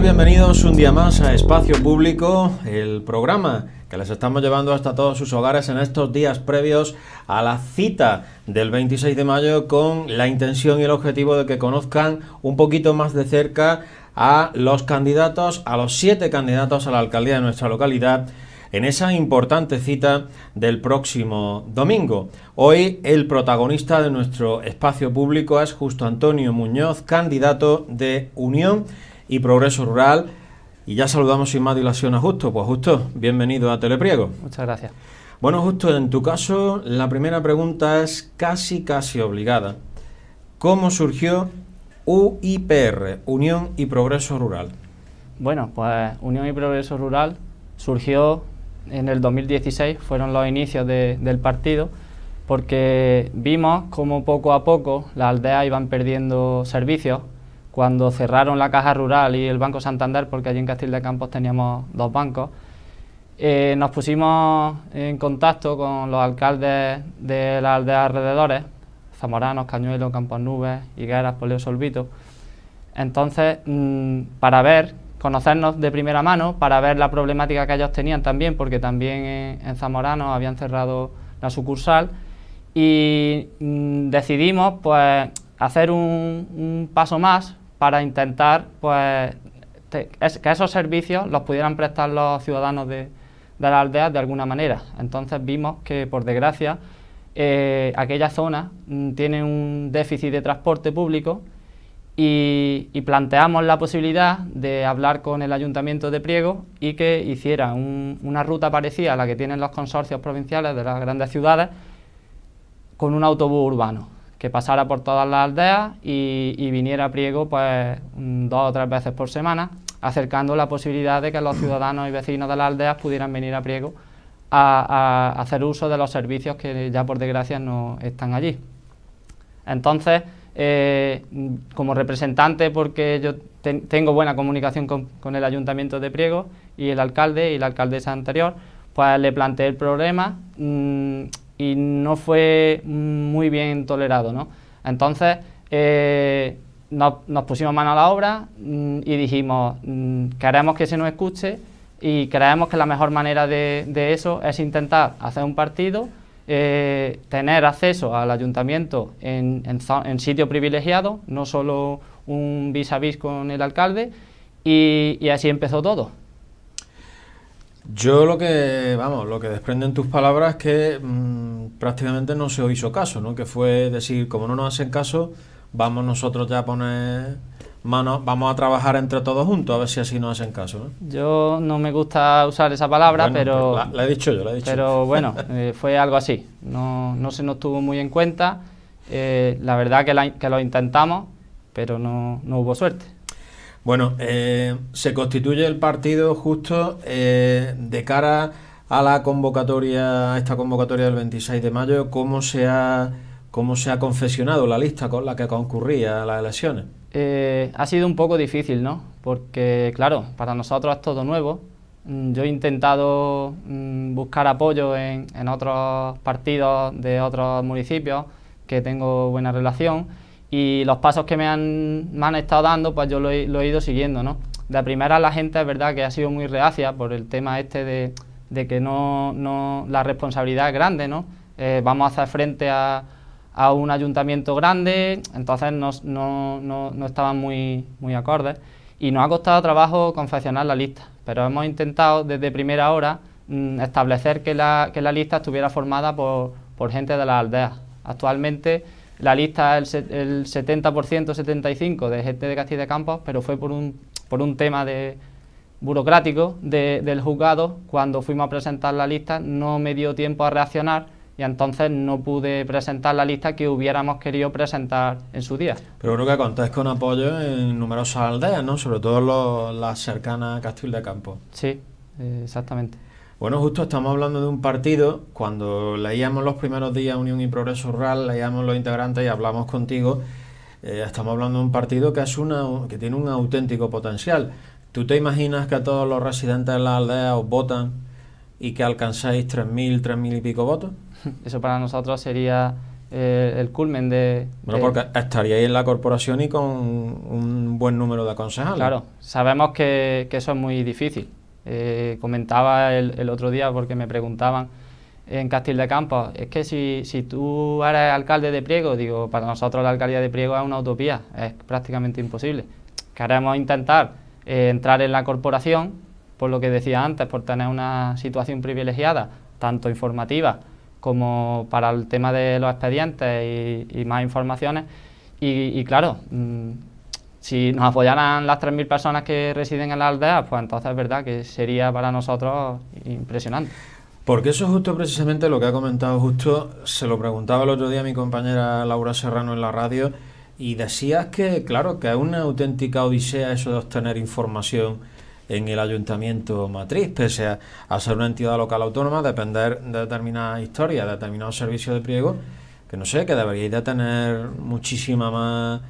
Bienvenidos un día más a Espacio Público, el programa que les estamos llevando hasta todos sus hogares en estos días previos a la cita del 26 de mayo con la intención y el objetivo de que conozcan un poquito más de cerca a los candidatos, a los siete candidatos a la alcaldía de nuestra localidad en esa importante cita del próximo domingo. Hoy el protagonista de nuestro espacio público es Justo Antonio Muñoz, candidato de Unión y Progreso Rural. Y ya saludamos sin más dilación a Justo. Pues Justo, bienvenido a Telepriego. Muchas gracias. Bueno, Justo, en tu caso, la primera pregunta es casi, casi obligada. ¿Cómo surgió UIPR, Unión y Progreso Rural? Bueno, pues Unión y Progreso Rural surgió en el 2016, fueron los inicios del partido, porque vimos cómo poco a poco las aldeas iban perdiendo servicios cuando cerraron la Caja Rural y el Banco Santander, porque allí en Castil de Campos teníamos dos bancos, eh, nos pusimos en contacto con los alcaldes de las aldeas alrededores, Zamoranos, Cañuelo, Campos Nubes, Higueras, Polio Solvito. Entonces, mm, para ver, conocernos de primera mano, para ver la problemática que ellos tenían también, porque también en, Zamorano Zamoranos habían cerrado la sucursal, y mm, decidimos pues hacer un paso más para intentar pues, que esos servicios los pudieran prestar los ciudadanos de, la aldea de alguna manera. Entonces vimos que, por desgracia, eh, aquella zona mm, tiene un déficit de transporte público y, planteamos la posibilidad de hablar con el Ayuntamiento de Priego y que hiciera una ruta parecida a la que tienen los consorcios provinciales de las grandes ciudades con un autobús urbano que pasara por todas las aldeas y, viniera a Priego pues dos o tres veces por semana, acercando la posibilidad de que los ciudadanos y vecinos de las aldeas pudieran venir a Priego a, hacer uso de los servicios que ya por desgracia no están allí. Entonces, eh, como representante, porque yo tengo buena comunicación con, el Ayuntamiento de Priego y el alcalde y la alcaldesa anterior, pues le planteé el problema. Mm, y no fue muy bien tolerado. ¿no? Entonces eh, nos, pusimos mano a la obra mm, y dijimos, mm, queremos que se nos escuche y creemos que la mejor manera de, eso es intentar hacer un partido, eh, tener acceso al ayuntamiento en, sitio privilegiado, no solo un vis a vis con el alcalde, y así empezó todo. Yo lo que, vamos, lo que desprenden tus palabras es que mm, prácticamente no se hizo caso, ¿no? Que fue decir, como no nos hacen caso, vamos nosotros ya a poner manos, vamos a trabajar entre todos juntos, a ver si así nos hacen caso, ¿no? Yo no me gusta usar esa palabra, pero... Pues la, he dicho yo, la he dicho. Pero bueno, eh, fue algo así, no, no se nos tuvo muy en cuenta, eh, la verdad que, que lo intentamos, pero no, no hubo suerte. Bueno, eh, se constituye el partido justo eh, de cara a la convocatoria, a esta convocatoria del 26 de mayo, ¿cómo se ha, confesionado la lista con la que concurría a las elecciones? Eh, ha sido un poco difícil, ¿no? Porque, claro, para nosotros es todo nuevo. Mm, yo he intentado mm, buscar apoyo en, en otros partidos de otros municipios que tengo buena relación y los pasos que me han, estado dando, pues yo lo he, ido siguiendo, ¿no? De primera la gente es verdad que ha sido muy reacia por el tema este de, de que no, la responsabilidad es grande, ¿no? Eh, vamos a hacer frente a, a un ayuntamiento grande, entonces no, estaban muy, muy acordes y nos ha costado trabajo confeccionar la lista, pero hemos intentado desde primera hora mm, establecer que la, que la lista estuviera formada por, por gente de las aldeas. Actualmente la lista, el, el 70%, 75% de gente de Castilla de Campos, pero fue por un, por un tema de, burocrático del juzgado. Cuando fuimos a presentar la lista no me dio tiempo a reaccionar y entonces no pude presentar la lista que hubiéramos querido presentar en su día. Pero creo que contáis con apoyo en numerosas aldeas, ¿no? Sobre todo las cercanas a Castil de Campos. Sí, eh, exactamente. Bueno, justo estamos hablando de un partido, cuando leíamos los primeros días Unión y Progreso Rural, leíamos los integrantes y hablamos contigo, eh, estamos hablando de un partido que, es una, que tiene un auténtico potencial. ¿Tú te imaginas que a todos los residentes de la aldea os votan y que alcanzáis 3.000, 3.000 y pico votos? Eso para nosotros sería eh, el culmen de... Bueno, porque estaríais en la corporación y con un buen número de concejales. Claro, sabemos que eso es muy difícil eh, comentaba el, otro día porque me preguntaban en Castil de Campos, es que si, tú eres alcalde de Priego, digo, para nosotros la alcaldía de Priego es una utopía, es prácticamente imposible. Queremos intentar eh, entrar en la corporación, por lo que decía antes, por tener una situación privilegiada, tanto informativa como para el tema de los expedientes y, más informaciones. Y, claro, mm, si nos apoyaran las 3.000 personas que residen en la aldea, pues entonces es verdad que sería para nosotros impresionante. Porque eso es justo precisamente lo que ha comentado justo, se lo preguntaba el otro día a mi compañera Laura Serrano en la radio, y decías que, claro, que es una auténtica odisea eso de obtener información en el ayuntamiento matriz, pese a, ser una entidad local autónoma, depender de determinada historia de determinados servicios de priego que no sé, que deberíais de tener muchísima más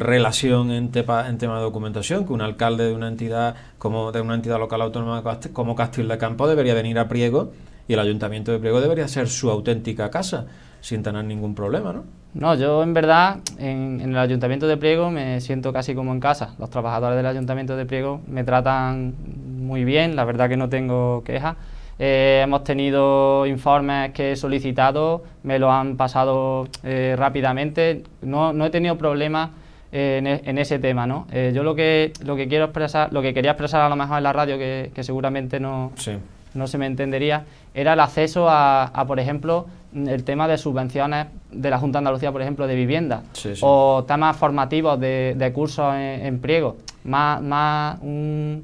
relación en, en tema de documentación, que un alcalde de una entidad como de una entidad local autónoma como Castil de Campo debería venir a Priego y el ayuntamiento de Priego debería ser su auténtica casa, sin tener ningún problema, ¿no? No, yo en verdad en, el ayuntamiento de Priego me siento casi como en casa. Los trabajadores del ayuntamiento de Priego me tratan muy bien, la verdad que no tengo quejas. Eh, hemos tenido informes que he solicitado, me lo han pasado eh, rápidamente, no, no he tenido problemas e, en, ese tema, ¿no? Eh, yo lo que, lo que quiero expresar, lo que quería expresar a lo mejor en la radio, que, seguramente no, no se me entendería, era el acceso a, por ejemplo, mm, el tema de subvenciones de la Junta de Andalucía, por ejemplo, de vivienda, o temas formativos de, cursos en, empleo más, más e,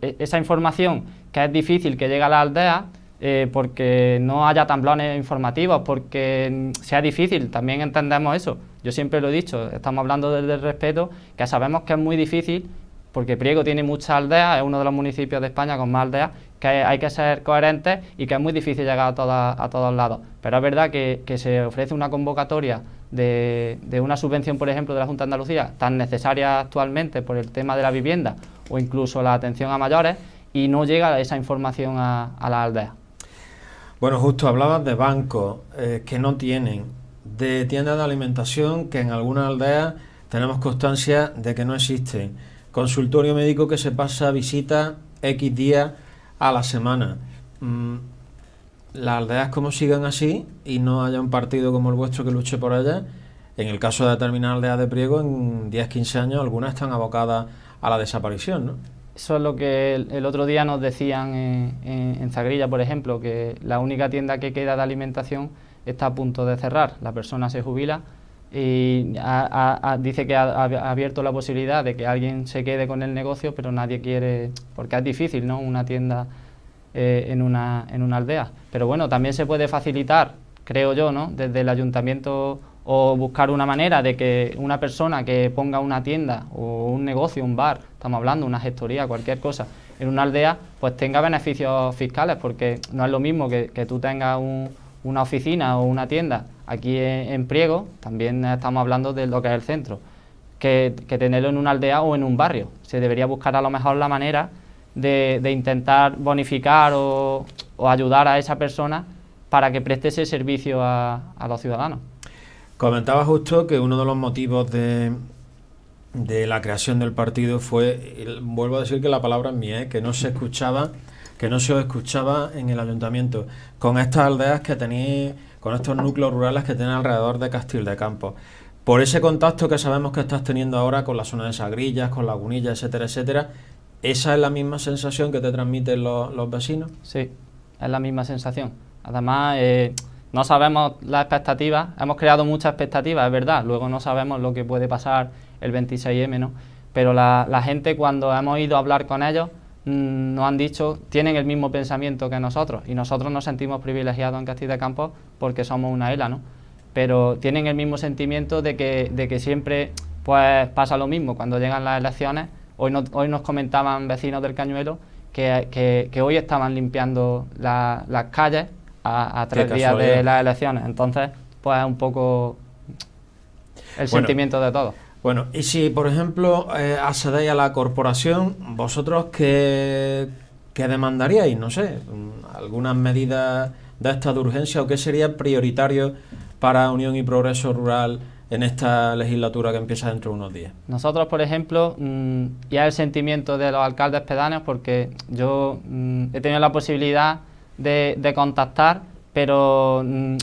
e, esa información que es difícil que llega a la aldea, eh, porque no haya tamblones informativos, porque sea difícil, también entendemos eso. Yo siempre lo he dicho, estamos hablando del, respeto, que sabemos que es muy difícil, porque Priego tiene muchas aldeas, es uno de los municipios de España con más aldeas, que hay que ser coherentes y que es muy difícil llegar a, a todos lados. Pero es verdad que, se ofrece una convocatoria de, una subvención, por ejemplo, de la Junta de Andalucía, tan necesaria actualmente por el tema de la vivienda o incluso la atención a mayores, y no llega esa información a, a las aldeas. Bueno, justo hablabas de bancos eh, que no tienen, de tiendas de alimentación que en algunas aldeas tenemos constancia de que no existen, consultorio médico que se pasa visita X días a la semana. Mm, las aldeas como sigan así y no haya un partido como el vuestro que luche por allá, en el caso de determinadas aldeas de Priego, en 10-15 años algunas están abocadas a la desaparición, ¿no? Eso es lo que el, otro día nos decían en, Zagrilla, por ejemplo, que la única tienda que queda de alimentación está a punto de cerrar. La persona se jubila y dice que ha, abierto la posibilidad de que alguien se quede con el negocio, pero nadie quiere, porque es difícil, ¿no? Una tienda eh, en, una, en una aldea. Pero bueno, también se puede facilitar, creo yo, ¿no? Desde el ayuntamiento o buscar una manera de que una persona que ponga una tienda o un negocio, un bar, estamos hablando, una gestoría, cualquier cosa, en una aldea, pues tenga beneficios fiscales, porque no es lo mismo que, tú tengas una oficina o una tienda aquí en, Priego, también estamos hablando de lo que es el centro, que, tenerlo en una aldea o en un barrio. Se debería buscar a lo mejor la manera de, intentar bonificar o, ayudar a esa persona para que preste ese servicio a, a los ciudadanos. Comentaba justo que uno de los motivos de, de la creación del partido fue, vuelvo a decir que la palabra es ¿eh? mía, que no se escuchaba, que no se escuchaba en el ayuntamiento, con estas aldeas que tenéis, con estos núcleos rurales que tenéis alrededor de Castil de Campos. Por ese contacto que sabemos que estás teniendo ahora con la zona de Sagrillas, con Lagunilla, etcétera, etcétera, ¿esa es la misma sensación que te transmiten los, vecinos? Sí, es la misma sensación. Además, eh, no sabemos las expectativas, hemos creado muchas expectativas, es verdad, luego no sabemos lo que puede pasar el 26M, ¿no? Pero la, gente cuando hemos ido a hablar con ellos mm, nos han dicho, tienen el mismo pensamiento que nosotros y nosotros nos sentimos privilegiados en Castilla y Campos porque somos una ELA ¿no? Pero tienen el mismo sentimiento de que, de que siempre pues pasa lo mismo cuando llegan las elecciones. Hoy, hoy nos comentaban vecinos del Cañuelo que, hoy estaban limpiando las calles a, tres días de las elecciones. Entonces, pues es un poco el sentimiento de todos. Bueno, y si por ejemplo eh, accedéis a la corporación, vosotros qué, demandaríais, no sé, algunas medidas de esta de urgencia o qué sería prioritario para Unión y Progreso Rural en esta legislatura que empieza dentro de unos días? Nosotros, por ejemplo, y mm, ya el sentimiento de los alcaldes pedáneos, porque yo mm, he tenido la posibilidad de, de contactar, pero mm,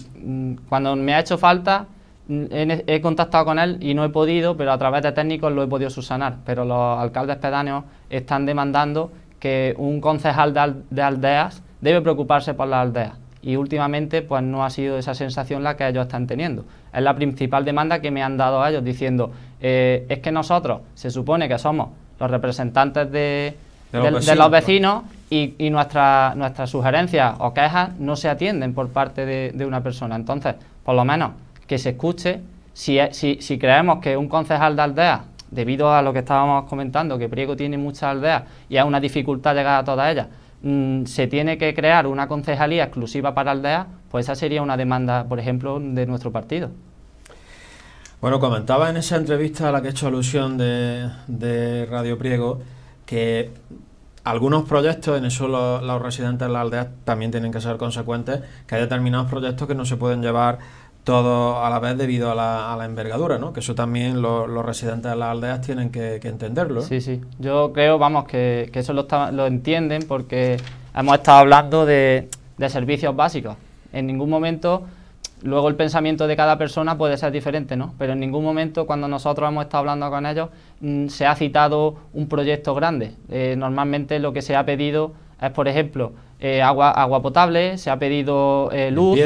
cuando me ha hecho falta, e, he contactado con él y no he podido, pero a través de técnicos lo he podido subsanar. Pero los alcaldes pedáneos están demandando que un concejal de, aldeas debe preocuparse por las aldeas. Y últimamente pues no ha sido esa sensación la que ellos están teniendo. Es la principal demanda que me han dado ellos diciendo, eh, es que nosotros se supone que somos los representantes de, los, pues". vecinos, y, nuestras sugerencias o quejas no se atienden por parte de una persona. Entonces, por lo menos que se escuche. Si, si, creemos que un concejal de aldea, debido a lo que estábamos comentando, que Priego tiene muchas aldeas y es una dificultad llegar a todas ellas, mm, se tiene que crear una concejalía exclusiva para aldeas, pues esa sería una demanda, por ejemplo, de nuestro partido. Bueno, comentaba en esa entrevista a la que he hecho alusión de, Radio Priego que algunos proyectos, en eso los, los residentes de las aldeas también tienen que ser consecuentes, que hay determinados proyectos que no se pueden llevar todo a la vez debido a la, a la envergadura, ¿no? Que eso también los residentes de las aldeas tienen que, entenderlo. Sí, sí. Yo creo, vamos, que, que eso lo, lo, entienden porque hemos estado hablando de, de, servicios básicos. En ningún momento, luego el pensamiento de cada persona puede ser diferente, ¿no? Pero en ningún momento, cuando nosotros hemos estado hablando con ellos, mm, se ha citado un proyecto grande. Eh, normalmente lo que se ha pedido es, por ejemplo, eh, agua, agua potable, se ha pedido eh, luz,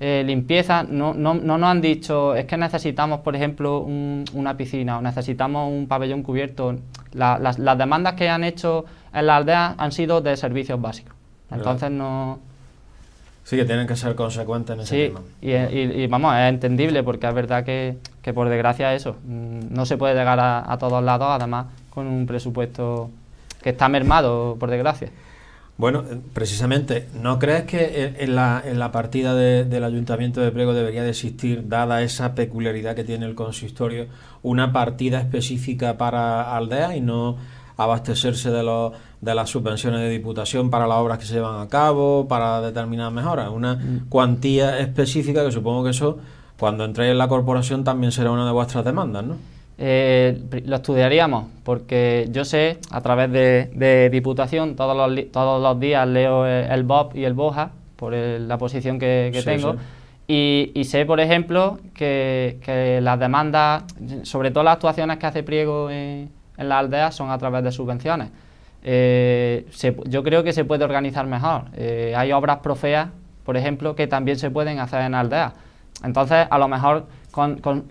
eh, limpieza, ¿no? No, no, nos han dicho, es que necesitamos, por ejemplo, una piscina o necesitamos un pabellón cubierto. las, las, demandas que han hecho en la aldea han sido de servicios básicos. Entonces no... Sí, que tienen que ser consecuentes en ese sí, tema. Y, vamos, es entendible porque es verdad que, por desgracia eso, mm, no se puede llegar a todos lados, además con un presupuesto que está mermado, por desgracia. Bueno, eh, precisamente, ¿no crees que en la, partida del Ayuntamiento de Prego debería existir, dada esa peculiaridad que tiene el consistorio, una partida específica para aldea y no abastecerse de, las subvenciones de diputación para las obras que se llevan a cabo, para determinadas mejoras? Una mm. cuantía específica que supongo que eso, cuando entréis en la corporación, también será una de vuestras demandas, ¿no? Eh, lo estudiaríamos, porque yo sé, a través de, Diputación, todos los, todos los días leo el, Bob y el BOJA, por la posición que, tengo, Y, sé, por ejemplo, que, las demandas, sobre todo las actuaciones que hace Priego en, en las aldeas, son a través de subvenciones. Eh, yo creo que se puede organizar mejor. Eh, hay obras profeas, por ejemplo, que también se pueden hacer en aldea Entonces, a lo mejor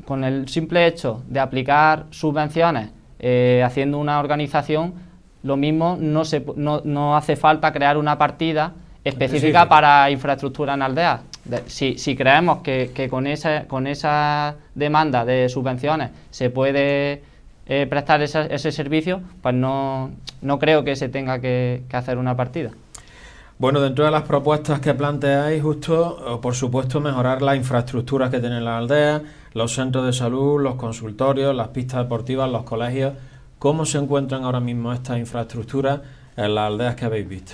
con, el simple hecho de aplicar subvenciones eh, haciendo una organización, lo mismo no, no, hace falta crear una partida específica para infraestructura en aldea. Si, creemos que, con, esa, con esa demanda de subvenciones se puede eh, prestar ese servicio, pues no, creo que se tenga que hacer una partida. Bueno, dentro de las propuestas que planteáis, justo, por supuesto, mejorar las infraestructuras que tienen las aldeas, los centros de salud, los consultorios, las pistas deportivas, los colegios. ¿Cómo se encuentran ahora mismo estas infraestructuras en las aldeas que habéis visto?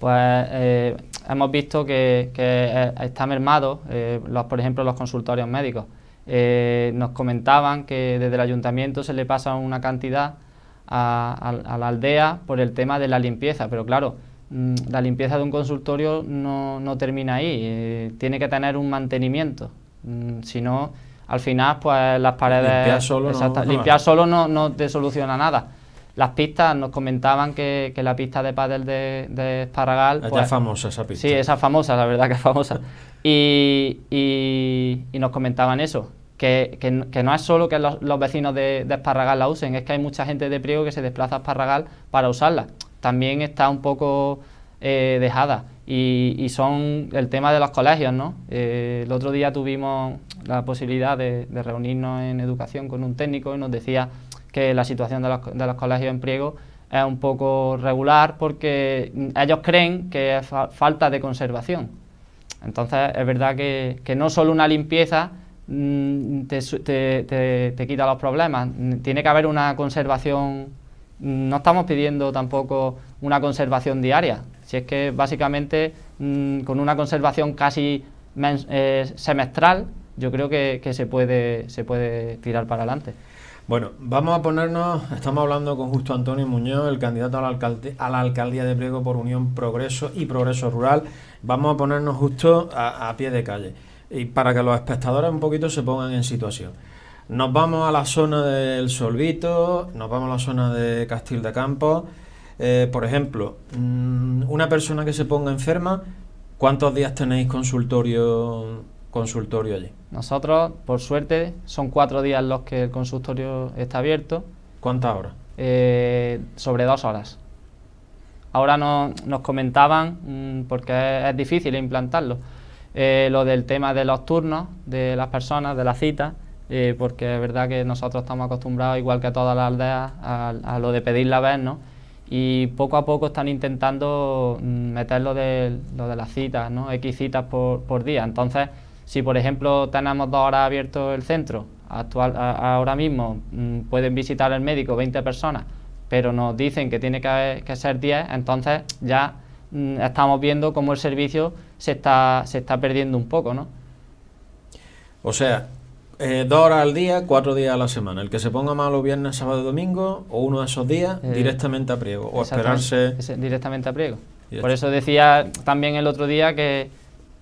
Pues eh, hemos visto que, están eh, está mermado, eh, los, por ejemplo, los consultorios médicos. nos comentaban que desde el ayuntamiento se le pasa una cantidad a la aldea por el tema de la limpieza, pero claro, Mm, la limpieza de un consultorio no, no termina ahí, eh, tiene que tener un mantenimiento. Mm, si no, al final, pues las paredes. Limpiar solo, no, solo no, te soluciona nada. Las pistas, nos comentaban que, la pista de pádel de, Esparragal. Pues, es famosa esa pista. Sí, esa famosa, la verdad que es famosa. y, y, nos comentaban eso, que, no es solo que los, vecinos de, de, Esparragal la usen, es que hay mucha gente de Priego que se desplaza a Esparragal para usarla también está un poco eh, dejada. Y, son el tema de los colegios, ¿no? Eh, el otro día tuvimos la posibilidad de, reunirnos en educación con un técnico y nos decía que la situación de los, colegios en Priego es un poco regular porque ellos creen que es falta de conservación. Entonces es verdad que, no solo una limpieza mm, te quita los problemas, tiene que haber una conservación no estamos pidiendo tampoco una conservación diaria, si es que básicamente mm, con una conservación casi eh, semestral, yo creo que, se, puede, se puede tirar para adelante. Bueno, vamos a ponernos, estamos hablando con Justo Antonio Muñoz, el candidato a la, alcaldía de Priego por Unión Progreso y Progreso Rural. Vamos a ponernos justo a, a pie de calle y para que los espectadores un poquito se pongan en situación. Nos vamos a la zona del Solvito, nos vamos a la zona de Castil de Campos. Eh, por ejemplo, mm, una persona que se ponga enferma, ¿cuántos días tenéis consultorio, consultorio allí? Nosotros, por suerte, son cuatro días los que el consultorio está abierto. ¿Cuántas horas? Eh, sobre dos horas. Ahora nos comentaban, mm, porque es, difícil implantarlo, eh, lo del tema de los turnos de las personas, de las citas. Eh, porque es verdad que nosotros estamos acostumbrados, igual que todas las aldeas, a, lo de pedir la vez, ¿no? Y poco a poco están intentando mm, meter lo de, lo de las citas, ¿no? X citas por, día. Entonces, si por ejemplo tenemos dos horas abierto el centro, actual, ahora mismo mm, pueden visitar el médico 20 personas, pero nos dicen que tiene que, ser 10, entonces ya mm, estamos viendo cómo el servicio se está, se está perdiendo un poco, ¿no? O sea, eh, dos horas al día, cuatro días a la semana. El que se ponga malo viernes, sábado y domingo, o uno de esos días, eh, directamente a priego. O esperarse. directamente a priego. Por eso decía también el otro día que,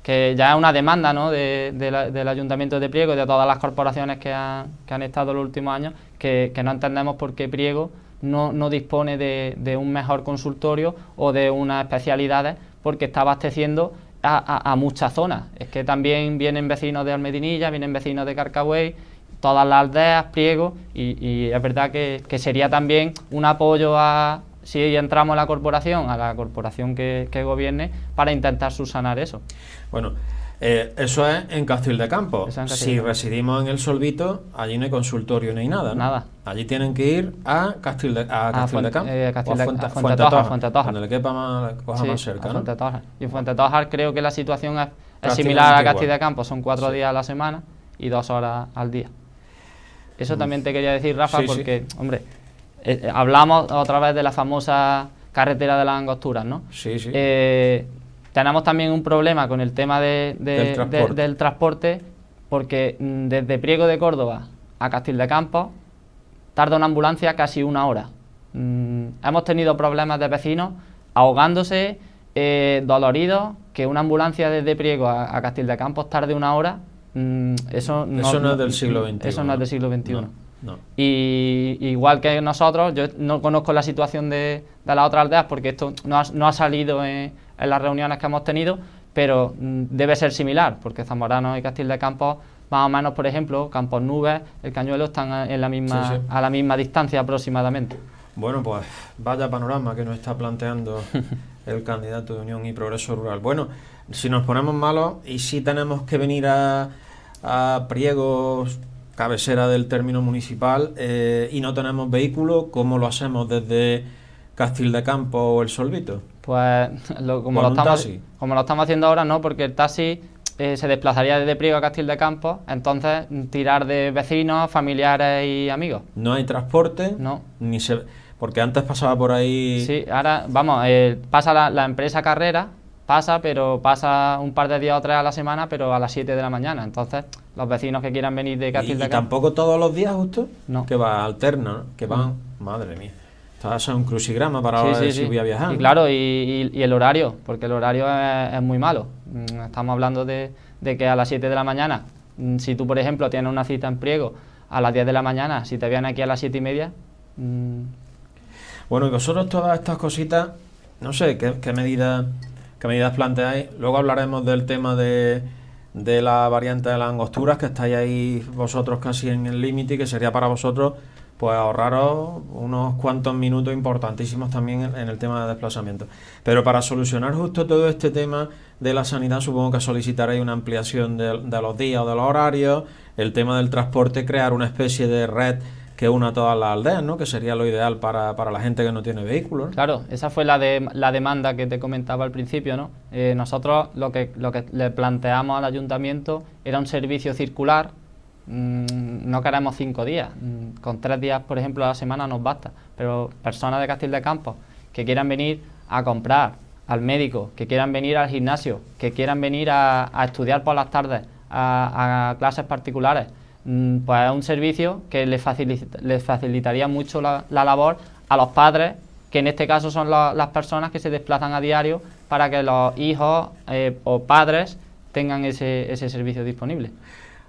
que ya es una demanda ¿no? de, del Ayuntamiento de Priego y de todas las corporaciones que han, que han estado los últimos años, que, no entendemos por qué Priego no, dispone de, de un mejor consultorio o de unas especialidades porque está abasteciendo a, muchas zonas. Es que también vienen vecinos de Almedinilla, vienen vecinos de carcagüey todas las aldeas, Priego, y, es verdad que, sería también un apoyo a, si entramos a la corporación, a la corporación que, que gobierne, para intentar subsanar eso. Bueno, eh, eso es en Castil de Campo. si residimos en el Solvito, allí no hay consultorio ni nada. Nada. Allí tienen que ir a Castil de, Campo. a Fuente, le quepa más, más cerca. Y en Fuente Toja creo que la situación es, similar a Castil de Campo. Son cuatro días a la semana y dos horas al día. Eso también te quería decir, Rafa, porque, hombre, eh, eh, hablamos otra vez de la famosa carretera de las angosturas, ¿no? Sí, sí. Tenemos también un problema con el tema del, transporte. porque mm, desde Priego de Córdoba a Castil de Campos tarda una ambulancia casi una hora. Mm, hemos tenido problemas de vecinos ahogándose, eh, doloridos, que una ambulancia desde Priego a, Castil de Campos tarde una hora. Mm, eso, no, es del siglo XXI. Eso no, es del siglo XXI. Y igual que nosotros, yo no conozco la situación de, las otras aldeas porque esto no ha, no ha salido en, en las reuniones que hemos tenido, pero mm, debe ser similar, porque Zamorano y Castil de Campos, más o menos, por ejemplo, Campos Nubes, el Cañuelo están en la misma, a la misma distancia aproximadamente. Bueno, pues vaya panorama que nos está planteando el candidato de Unión y Progreso Rural. Bueno, si nos ponemos malos y si tenemos que venir a, a Priegos, cabecera del término municipal, eh, y no tenemos vehículo, ¿cómo lo hacemos desde Castil de Campo o el Solvito? Pues como, lo estamos, como, lo estamos, haciendo ahora, no, porque el taxi eh, se desplazaría desde Priego a Castil de Campo, entonces mm, tirar de vecinos, familiares y amigos. No hay transporte, no. ni se, porque antes pasaba por ahí... Sí, ahora, vamos, eh, pasa la, empresa carrera, pasa, pero pasa un par de días o tres a la semana, pero a las 7 de la mañana, entonces los vecinos que quieran venir de Castil de Campo... ¿Y tampoco todos los días, justo? No. Que va alterno, Que van... Madre mía. ...estaba un crucigrama para ver si voy a viajar. Y claro, y, el horario, porque el horario es, muy malo. Mm, estamos hablando de, que a las 7 de la mañana, mm, si tú, por ejemplo, tienes una cita en Priego a las 10 de la mañana, si te vienen aquí a las 7 y media... Mm. Bueno, y vosotros todas estas cositas, no sé, ¿qué, qué medidas qué medidas planteáis? Luego hablaremos del tema de, de la variante de las angosturas, que estáis ahí vosotros casi en el límite, que sería para vosotros pues ahorraros unos cuantos minutos importantísimos también en, el tema de desplazamiento. Pero para solucionar justo todo este tema de la sanidad, supongo que solicitaréis una ampliación de, los días o de los horarios, el tema del transporte, crear una especie de red que una a todas las aldeas, ¿no? Que sería lo ideal para, para la gente que no tiene vehículos. Claro, esa fue la, de, la demanda que te comentaba al principio, ¿no? Eh, nosotros lo que, lo que le planteamos al ayuntamiento era un servicio circular Mm, no queremos cinco días. Mm, con tres días, por ejemplo, a la semana nos basta. Pero personas de Castil de Campos que quieran venir a comprar al médico, que quieran venir al gimnasio, que quieran venir a, estudiar por las tardes, a, clases particulares, mm, pues es un servicio que les, facilitaría mucho la, labor a los padres, que en este caso son las personas que se desplazan a diario para que los hijos eh, o padres tengan ese servicio disponible.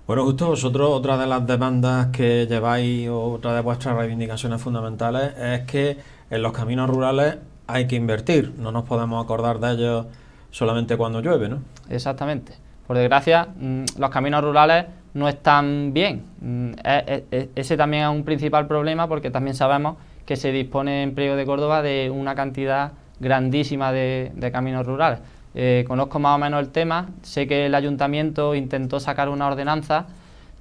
Bueno, justo vosotros, otra de las demandas que lleváis, otra de vuestras reivindicaciones fundamentales, es que en los caminos rurales hay que invertir. No nos podemos acordar de ellos solamente cuando llueve, ¿no? Exactamente. Por desgracia, mm, los caminos rurales no están bien. Mm, e, e, e, ese también es un principal problema porque también sabemos que se dispone en Priego de Córdoba de una cantidad grandísima de caminos rurales. Eh, conozco más o menos el tema, sé que el ayuntamiento intentó sacar una ordenanza,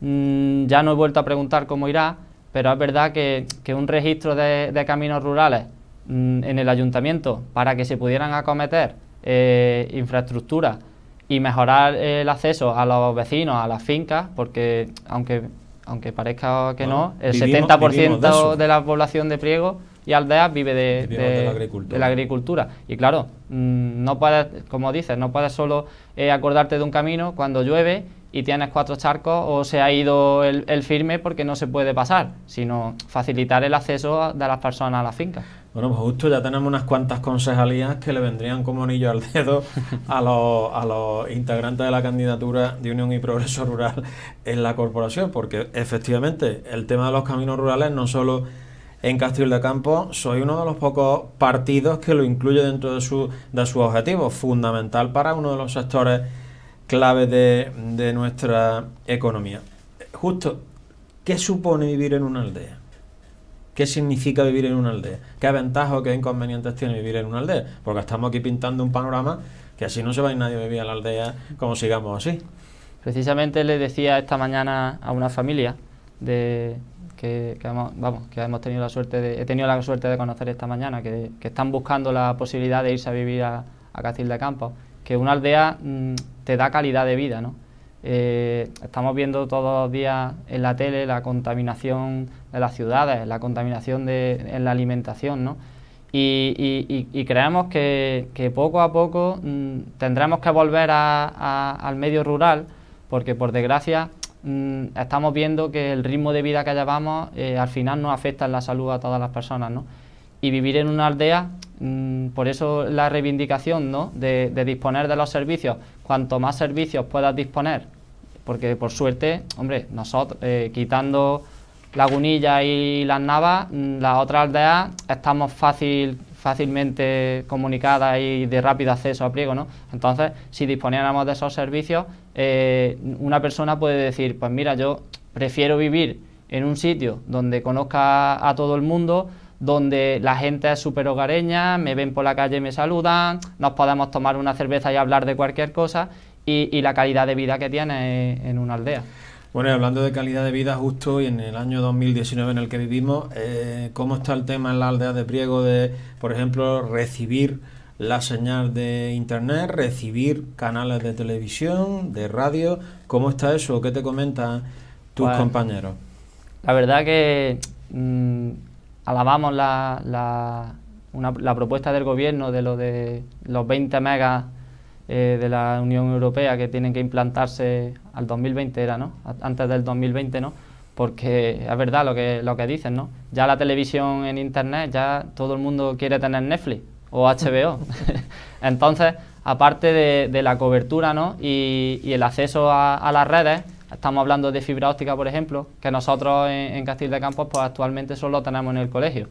mm, ya no he vuelto a preguntar cómo irá, pero es verdad que, un registro de, caminos rurales mm, en el ayuntamiento para que se pudieran acometer eh, infraestructuras y mejorar el acceso a los vecinos, a las fincas, porque aunque, aunque parezca que no, el 70% de la población de Priego y Aldea vive de, de, la, agricultura. Y claro, mm, no puedes, como dices, no puedes solo eh, acordarte de un camino cuando llueve y tienes cuatro charcos o se ha ido el, firme porque no se puede pasar, sino facilitar el acceso de las personas a la finca. Bueno, pues justo ya tenemos unas cuantas concejalías que le vendrían como anillo al dedo a los, a los integrantes de la candidatura de Unión y Progreso Rural en la corporación, porque efectivamente el tema de los caminos rurales no solo en Castillo de Campo, soy uno de los pocos partidos que lo incluye dentro de su, su objetivo, fundamental para uno de los sectores clave de, nuestra economía. Justo, ¿qué supone vivir en una aldea? ¿Qué significa vivir en una aldea? ¿Qué ventajas o qué inconvenientes tiene vivir en una aldea? Porque estamos aquí pintando un panorama que así no se va a ir nadie a vivir a la aldea como sigamos así. Precisamente le decía esta mañana a una familia de, que, hemos, vamos, que hemos tenido la suerte he tenido la suerte de conocer esta mañana, que, están buscando la posibilidad de irse a vivir a, a Cacil de Campos, que una aldea mm, te da calidad de vida, ¿no? Eh, estamos viendo todos los días en la tele la contaminación de las ciudades, la contaminación de, en la alimentación, ¿no? Y, creemos que, poco a poco mm, tendremos que volver al medio rural, porque por desgracia Mm, estamos viendo que el ritmo de vida que llevamos eh, al final nos afecta en la salud a todas las personas, ¿no? Y vivir en una aldea, mm, por eso la reivindicación, ¿no? De, disponer de los servicios. Cuanto más servicios puedas disponer, porque por suerte, hombre, nosotros, eh, quitando Lagunilla y Las Navas, mm, las otras aldea, estamos fácilmente comunicadas y de rápido acceso a pliego, ¿no? Entonces, si disponiéramos de esos servicios, eh, una persona puede decir, pues mira, yo prefiero vivir en un sitio donde conozca a todo el mundo, donde la gente es súper hogareña, me ven por la calle me saludan, nos podemos tomar una cerveza y hablar de cualquier cosa y, la calidad de vida que tiene en una aldea. Bueno, y hablando de calidad de vida, justo y en el año 2019 en el que vivimos, eh, ¿cómo está el tema en la aldea de Priego de, por ejemplo, recibir la señal de internet, recibir canales de televisión, de radio. ¿Cómo está eso? ¿Qué te comentan tus pues, compañeros? La verdad que mm, alabamos la, la, propuesta del gobierno de lo de los 20 megas eh, de la Unión Europea que tienen que implantarse al 2020 era, ¿no? Antes del 2020, ¿no? porque es verdad lo que, lo que dicen, ¿no? Ya la televisión en internet, ya todo el mundo quiere tener Netflix o HBO. Entonces, aparte de, la cobertura y, el acceso a, las redes, estamos hablando de fibra óptica, por ejemplo, que nosotros en, en de Campos pues, actualmente solo tenemos en el colegio.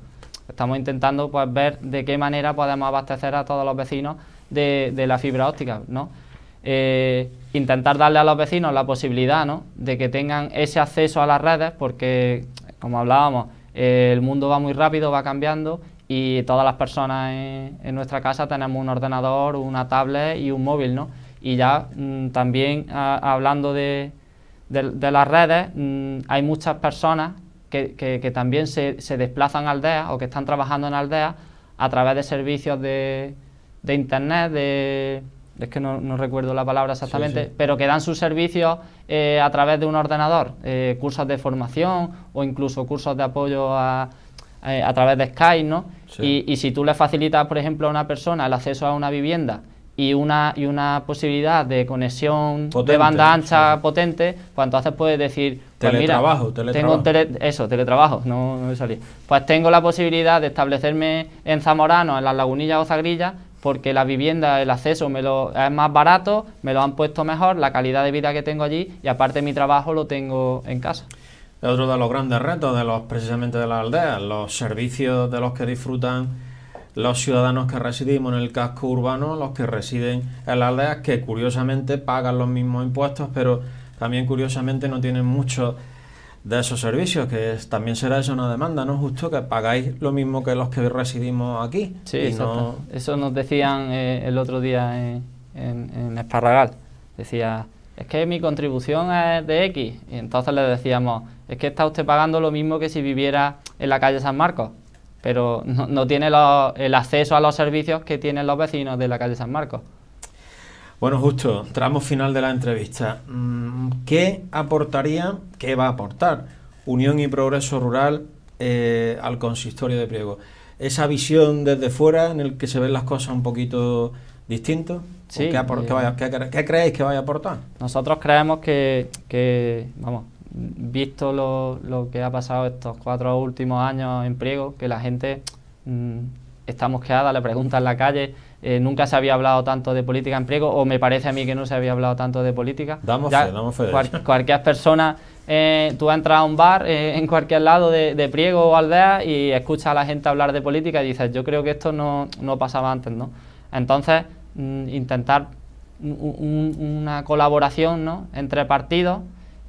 Estamos intentando pues, ver de qué manera podemos abastecer a todos los vecinos de, la fibra óptica. Eh, intentar darle a los vecinos la posibilidad de que tengan ese acceso a las redes, porque, como hablábamos, el mundo va muy rápido, va cambiando y todas las personas en, nuestra casa tenemos un ordenador, una tablet y un móvil, ¿no? Y ya mm, también ah, hablando de, las redes, mm, hay muchas personas que, también se, desplazan a aldeas o que están trabajando en aldeas a través de servicios de, internet, de es que no, recuerdo la palabra exactamente, pero que dan sus servicios eh, a través de un ordenador, eh, cursos de formación o incluso cursos de apoyo a eh, a través de Skype, ¿no? Y, si tú le facilitas, por ejemplo, a una persona el acceso a una vivienda y una, y una posibilidad de conexión de banda ancha potente, pues haces puedes decir, pues mira, teletrabajo. tengo eso, teletrabajo, no, Pues tengo la posibilidad de establecerme en Zamorano, en las lagunillas o zagrillas, porque la vivienda, el acceso me lo, es más barato, me lo han puesto mejor, la calidad de vida que tengo allí y aparte mi trabajo lo tengo en casa otro de los grandes retos de los precisamente de las aldeas, los servicios de los que disfrutan los ciudadanos que residimos en el casco urbano, los que residen en las aldeas, que curiosamente pagan los mismos impuestos, pero también curiosamente no tienen mucho de esos servicios, que también será eso una demanda, ¿no? Justo que pagáis lo mismo que los que residimos aquí. Sí, eso nos decían eh, el otro día en, en Esparragal. Decía, es que mi contribución es de X. Y entonces le decíamos, es que está usted pagando lo mismo que si viviera en la calle San Marcos, pero no, tiene el acceso a los servicios que tienen los vecinos de la calle San Marcos. Bueno, justo, tramo final de la entrevista. Mm, ¿Qué aportaría, qué va a aportar Unión y Progreso Rural eh, al consistorio de Priego? ¿Esa visión desde fuera en el que se ven las cosas un poquito distintas? Eh, qué, creéis que vaya a aportar? Nosotros creemos que, vamos, visto lo, que ha pasado estos cuatro últimos años en Priego que la gente mm, está mosqueada, le pregunta en la calle, eh, nunca se había hablado tanto de política en Priego o me parece a mí que no se había hablado tanto de política. Damos fe, damos fe. cualquier persona, eh, tú entras a un bar en cualquier lado de, de, o aldea y escuchas a la gente hablar de política y dices, yo creo que esto no, no pasaba antes, ¿no? Entonces, Mm, intentar una colaboración ¿no? entre partidos,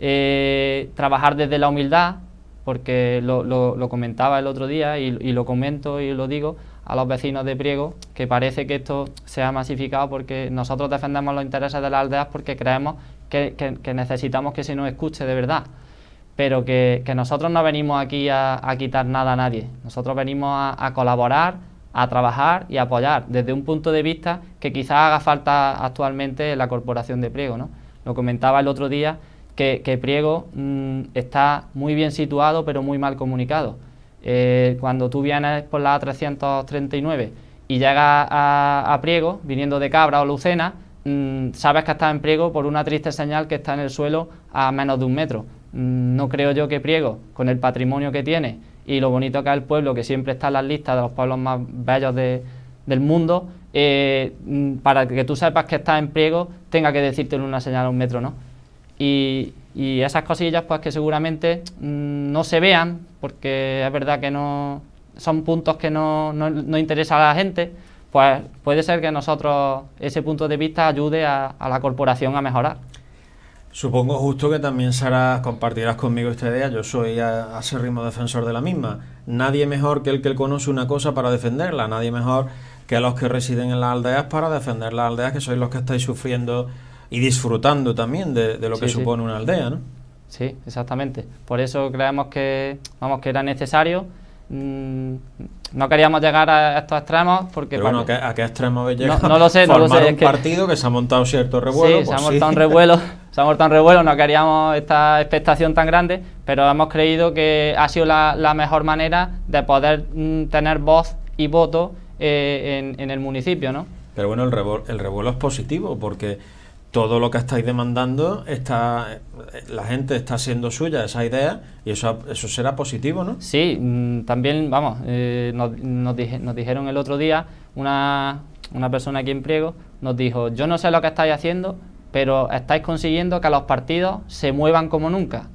eh, trabajar desde la humildad, porque lo, lo, comentaba el otro día y, lo comento y lo digo a los vecinos de Priego, que parece que esto se ha masificado porque nosotros defendemos los intereses de las aldeas porque creemos que, necesitamos que se nos escuche de verdad pero que, que, nosotros no venimos aquí a, quitar nada a nadie. Nosotros venimos a, a colaborar, a trabajar y apoyar desde un punto de vista que quizás haga falta actualmente en la corporación de Priego. ¿no? Lo comentaba el otro día que, Priego mm, está muy bien situado pero muy mal comunicado. Eh, cuando tú vienes por la A339 y llegas a, Priego, viniendo de Cabra o Lucena, mm, sabes que estás en Priego por una triste señal que está en el suelo a menos de un metro. Mm, no creo yo que Priego, con el patrimonio que tiene, y lo bonito que es el pueblo, que siempre está en las listas de los pueblos más bellos del mundo, eh, mm, para que tú sepas que estás en pliego, tenga que decirte una señal a un metro, ¿no? Y, esas cosillas, pues que seguramente mm, no se vean, porque es verdad que no son puntos que no, no, interesa a la gente, pues puede ser que nosotros ese punto de vista ayude a, a la corporación a mejorar. Supongo justo que también Sara compartirás conmigo esta idea. Yo soy a ritmo defensor de la misma. Nadie mejor que el que conoce una cosa para defenderla. Nadie mejor que los que residen en las aldeas para defender las aldeas, que sois los que estáis sufriendo y disfrutando también de, lo que supone una aldea, ¿no? Sí, exactamente. Por eso creemos que, vamos, que era necesario Mm, no queríamos llegar a estos extremos porque... bueno, ¿a qué, a qué extremo llega? No, no, lo sé, no lo sé. un partido que se ha montado cierto revuelo. Sí, se pues ha montado un revuelo, se ha montado un revuelo, no queríamos esta expectación tan grande, pero hemos creído que ha sido la, mejor manera de poder mm, tener voz y voto eh, en, el municipio, ¿no? Pero bueno, el el revuelo es positivo porque todo lo que estáis demandando está la gente está haciendo suya esa idea y eso eso será positivo no sí mm, también vamos eh, nos, dijeron el otro día una, una persona aquí en Priego nos dijo yo no sé lo que estáis haciendo pero estáis consiguiendo que los partidos se muevan como nunca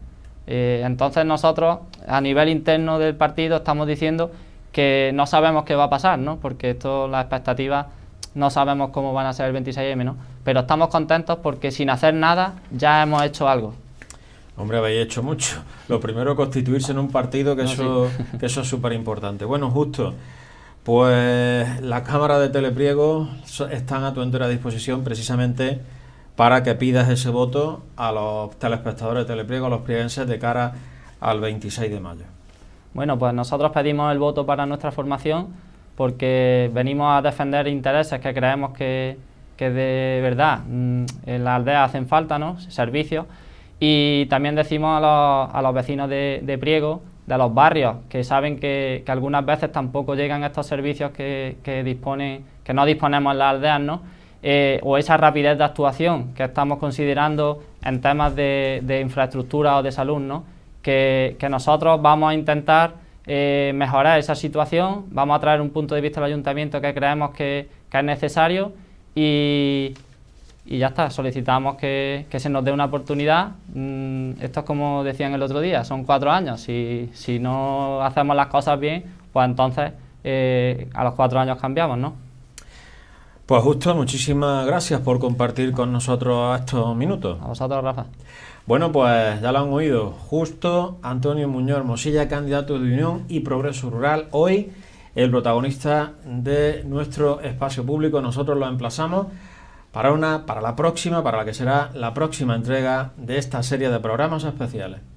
eh, entonces nosotros a nivel interno del partido estamos diciendo que no sabemos qué va a pasar no porque esto la expectativa no sabemos cómo van a ser el 26M, menos Pero estamos contentos porque sin hacer nada ya hemos hecho algo. Hombre, habéis hecho mucho. Lo primero, constituirse en un partido, que, eso, eso es súper importante. Bueno, justo, pues las cámaras de telepriego están a tu entera disposición precisamente para que pidas ese voto a los telespectadores de telepriego, a los prieguenses de cara al 26 de mayo. Bueno, pues nosotros pedimos el voto para nuestra formación porque venimos a defender intereses que creemos que, que de verdad mm, en las aldeas hacen falta, ¿no? servicios. Y también decimos a los, vecinos de, de, Priego, de los barrios, que saben que, algunas veces tampoco llegan estos servicios que, que, que no disponemos en las aldeas, ¿no? Eh, o esa rapidez de actuación que estamos considerando en temas de, de infraestructura o de salud, ¿no? que nosotros vamos a intentar eh, mejorar esa situación, vamos a traer un punto de vista al ayuntamiento que creemos que, es necesario y, ya está, solicitamos que, se nos dé una oportunidad. Mm, esto es como decían el otro día, son cuatro años, si, si no hacemos las cosas bien, pues entonces eh, a los cuatro años cambiamos, ¿no? Pues justo, muchísimas gracias por compartir con nosotros estos minutos. A vosotros, Rafa. Bueno, pues ya lo han oído. Justo Antonio Muñoz Mosilla, candidato de Unión y Progreso Rural, hoy el protagonista de nuestro espacio público. Nosotros lo emplazamos para una, para la próxima, para la que será la próxima entrega de esta serie de programas especiales.